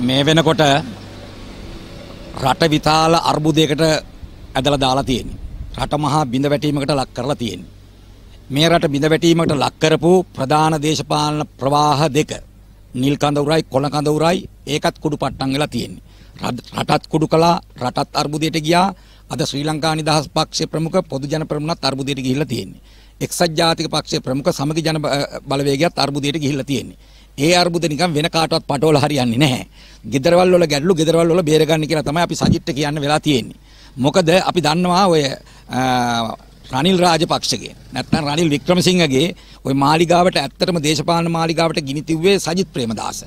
මේ වෙනකොට රට විතාල අර්බුදයකට ඇදලා දාලා තියෙන්නේ. රට මහා බිඳ වැටීමකට ලක් කරලා තියෙන්නේ. මේ රට බිඳ වැටීමකට ලක් කරපු ප්‍රධාන දේශපාලන ප්‍රවාහ දෙක නිල් කඳ උරයි කොළ කඳ උරයි ඒකත් කුඩු පට්ටම් වෙලා තියෙන්නේ. රටත් කුඩු කළා රටත් අර්බුදයට ගියා අද ශ්‍රී ලංකා නිදහස් පක්ෂයේ ප්‍රමුඛ පොදු ජන ප්‍රමුණත් අර්බුදයට ගිහිල්ලා තියෙන්නේ. එක්සත් ජාතික පක්ෂයේ ප්‍රමුඛ සමගි ජන බලවේගයත් අර්බුදයට ගිහිල්ලා තියෙන්නේ. ඒ අර්බුද නිකන් වෙන කාටවත් පටවල හරියන්නේ නැහැ. ගෙදරවල් වල ගැටලු ගෙදරවල් වල බේර ගන්න කියලා තමයි අපි සජිත්ට කියන්න වෙලා තියෙන්නේ. මොකද අපි දන්නවා ඔය රනිල් රාජපක්ෂගේ නැත්නම් රනිල් වික්‍රමසිංහගේ ওই මාලිගාවට ඇත්තටම දේශපාලන මාලිගාවට ගිනි තිව්වේ සජිත් ප්‍රේමදාස.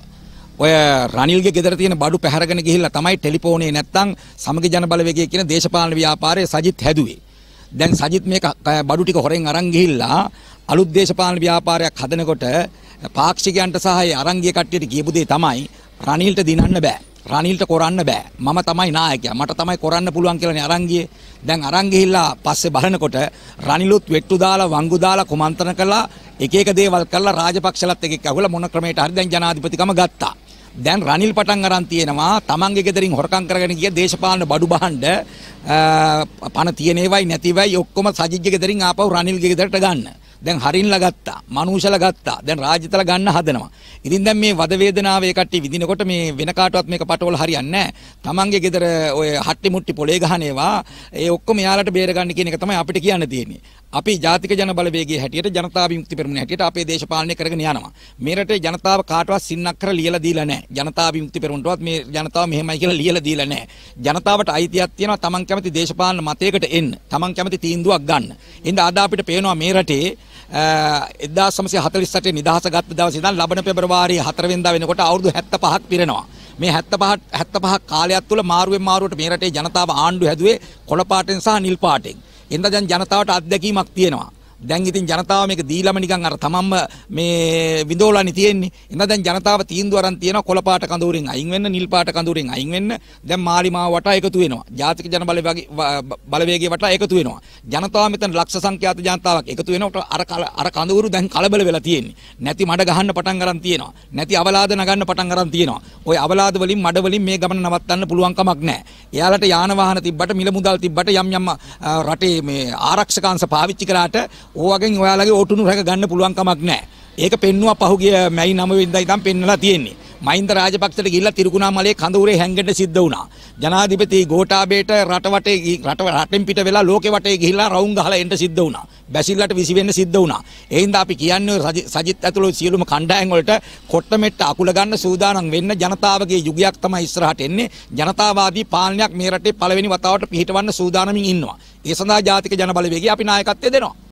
ඔය රනිල්ගේ ගෙදර තියෙන බඩු පැහැරගෙන ගිහිල්ලා තමයි ටෙලිෆෝනේ නැත්නම් සමගි ජන බලවේගය කියන දේශපාලන ව්‍යාපාරයේ සජිත් හැදුවේ. දැන් සජිත් මේක බඩු ටික හොරෙන් අරන් ගිහිල්ලා අලුත් දේශපාලන ව්‍යාපාරයක් හදනකොට පාක්ෂිකයන්ට සහ අරංගිය කට්ටියට කියපු දේ තමයි රනිල්ට දිනන්න බෑ. රනිල්ට කරන්න බෑ. මම තමයි නායකයා. මට තමයි කරන්න පුළුවන් කියලානේ අරංගියේ. දැන් අරන් ගිහිල්ලා පස්සේ බලනකොට රනිලුත් වෙට්ටු දාලා වංගු දාලා කුමන්ත්‍රණ කළා එක එක දේවල් කරලා රාජපක්ෂලත් එක්ක ඇහුලා මොන ක්‍රමයකට හරි දැන් ජනාධිපතිකම ගත්තා. දැන් රනිල් පටන් අරන් තියෙනවා තමන්ගේ ගෙදරින් හොරකම් කරගෙන ගිය දේශපාලන බඩු බහඬ පණ තියෙනේවයි නැතිවයි ඔක්කොම සජිත්ගේ ගෙදරින් ආපහු රනිල්ගේ ගෙදරට ගන්න. දැන් හරින්ලා ගත්තා. මනුෂ්‍යලා ගත්තා. දැන් රාජ්‍යතල ගන්න හදනවා. ඉතින් දැන් මේ වද වේදනාව ඒ කට්ටිය විඳිනකොට මේ වෙන කාටවත් මේක පටවල හරියන්නේ නැහැ. Tamange ගෙදර ඔය හට්ටි මුට්ටි පොලේ ගහන ඒවා ඒ ඔක්කොම යාලට බේර ගන්න කියන එක තමයි අපිට කියන්න තියෙන්නේ. අපි ජාතික ජන බලවේගයේ හැටියට ජනතා විමුක්ති පෙරමුණ හැටියට අපේ දේශපාලනය කරගෙන යනවා. මේ රටේ ජනතාව කාටවත් සින්නක් කරලා ලියලා දීලා නැහැ. ජනතා විමුක්ති පෙරමුණටවත් මේ ජනතාව මෙහෙමයි කියලා ලියලා දීලා නැහැ. ජනතාවට අයිතියක් තියෙනවා Taman කැමති දේශපාලන මතයකට එන්න. Taman කැමති තීන්දුවක් ගන්න. ඉතින් අද අපිට පේනවා මේ රටේ 1948 නිදහස ගත්ත දවසේ ඉඳන් ලබන පෙබරවාරි 4 වෙනිදා වෙනකොට අවුරුදු 75ක් පිරෙනවා. මේ 75 75 කාලයක් තුල මාරුවෙන් මාරුවට මේ රටේ ජනතාව ආණ්ඩු හැදුවේ කොළ පාටෙන් සහ නිල් පාටෙන්. එඳ දැන් ජනතාවට අත්දැකීමක් තියෙනවා. දැන් ඉතින් ජනතාව මේක දීලම නිකන් අර තමන්ම මේ විඳෝලානේ තියෙන්නේ. එහෙනම් දැන් ජනතාව තීන්දුව අරන් තියෙනවා කොළ පාට කඳවුරෙන් අයින් වෙන්න, නිල් පාට කඳවුරෙන් අයින් වෙන්න. දැන් මාලි මාව වටා එකතු වෙනවා. ජාතික ජන බලවේගය වටා එකතු වෙනවා. ජනතාව මෙතන ලක්ෂ සංඛ්‍යාත ජනතාවක් එකතු වෙනකොට අර අර කඳවුරු දැන් කලබල වෙලා තියෙන්නේ. නැති මඩ ගහන්න පටන් අරන් තියෙනවා. නැති අවලාද නගන්න පටන් අරන් තියෙනවා. ওই අවලාද වලින් මඩ වලින් මේ ගමන නවත්තන්න පුළුවන් කමක් නැහැ. එයාලට යාන වාහන තිබ්බට මිල මුදල් තිබ්බට යම් යම් රටේ මේ ආරක්ෂක අංශ පාවිච්චි කරාට ඕවගෙන් ඔයාලගේ ඕටුනු රැක ගන්න පුළුවන් කමක් නැහැ. ඒක පෙන්නවා පහුගිය මැයි 9 වෙනිදා ඉඳන් පෙන්වලා තියෙන්නේ. මහින්ද රාජපක්ෂට ගිහිල්ලා තිරිකුණාමලේ කඳ උරේ හැංගෙන්න සිද්ධ වුණා. ජනාධිපති ගෝඨාභයට රට වටේ රට රටෙන් පිට වෙලා ලෝකෙ වටේ ගිහිල්ලා රවුම් ගහලා එන්න සිද්ධ වුණා. බැසිල්ලට විසි වෙන්න සිද්ධ වුණා. ඒ හින්දා අපි කියන්නේ සජිත් ඇතුළු සියලුම කණ්ඩායම් වලට කොට්ට මෙට්ට අකුල ගන්න සූදානම් වෙන්න ජනතාවගේ යුගයක් තමයි ඉස්සරහට එන්නේ. ජනතාවාදී පාලනයක් මේ රටේ පළවෙනි වතාවට පිහිටවන්න සූදානමින් ඉන්නවා. ඒ සඳහා ජාතික ජනබලවේගය අපි නායකත්වය දෙනවා.